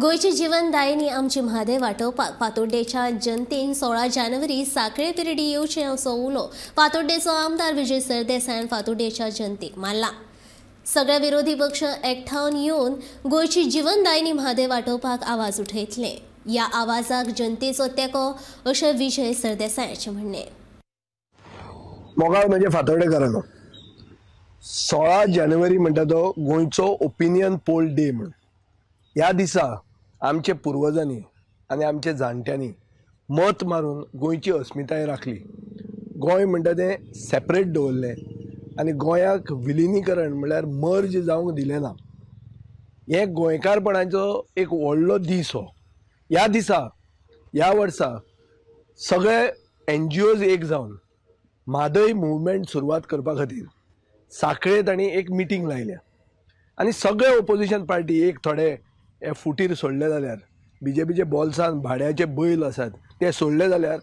गोंयची जीवनदायिनी आमची म्हादे वाटोवपाक फातोड्डेच्या जनतेन सोळा जानेवारी साखळे पिरडी येवचें असो उलो फातोड्डेचो आमदार विजय सरदेसायन फातोड्डेच्या जनतेक मारला सगळे विरोधी पक्ष एकठावन येवन गोंयची जीवनदायिनी म्हादे वाटोवपाक आवाज उठयतले ह्या आवाजाक जनतेचो तेको अशें विजय सरदेसायांचें म्हणणें मोगाळ म्हणजे फातोडेकारांनो सोळा जानेवारी म्हणटा तो गोंयचो ओपिनियन पोल डे म्हणून ह्या दिसा आमचे पूर्वजांनी आणि आमच्या जाणट्यांनी मत मारून गोंयची अस्मिताय राखली गोंय म्हणटा तें सेपरेट दवरलें आनी गोंयाक विलिनीकरण म्हळ्यार मर्ज जावंक दिलें ना हे गोंयकारपणाचो एक व्हडलो दीस हो ह्या दिसा ह्या वर्सा सगळे एन जी ओज एक जावन म्हादय मुवमेंट सुरवात करपा खातीर साखळे तांणी एक मिटींग लायल्या आनी सगळे ओपोजिशन पार्टी एक थोडे हे फुटीर सोडले जाल्यार बी जे पीचे बॉल्सान भाड्याचे बैल आसात ते सोडले जाल्यार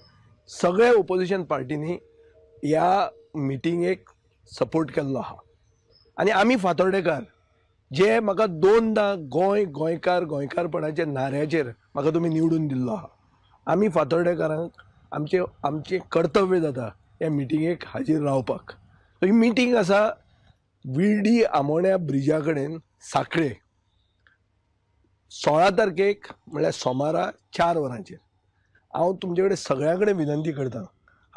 सगळे ओपोजिशन पार्टींनी ह्या मिटींगेक सपोर्ट केल्लो आहा आनी आमी फातोर्डेकार जे म्हाका दोनदा गोंय गोंयकार गोंयकारपणाचे नाऱ्याचेर म्हाका तुमी निवडून दिल्लो आहा आमी फातोर्डेकारांक आमचे आमचे कर्तव्य जाता हे मिटींगेक हाजीर रावपाक ही मिटींग आसा विर्डी आमोण्या ब्रिजा कडेन साखळे सोळा तारखेक म्हळ्यार सोमारा चार वरांचेर हांव तुमचे कडेन सगळ्यां कडेन विनंती करतां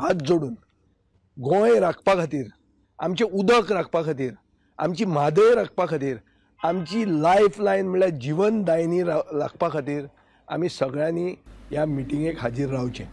हात जोडून गोंय राखपा खातीर आमचें उदक राखपा खातीर आमची म्हादय राखपा खातीर आमची लायफ लायन म्हळ्यार जीवनदायिनी राखपा खातीर आमी सगळ्यांनी ह्या मिटिंगेक हाजीर रावचें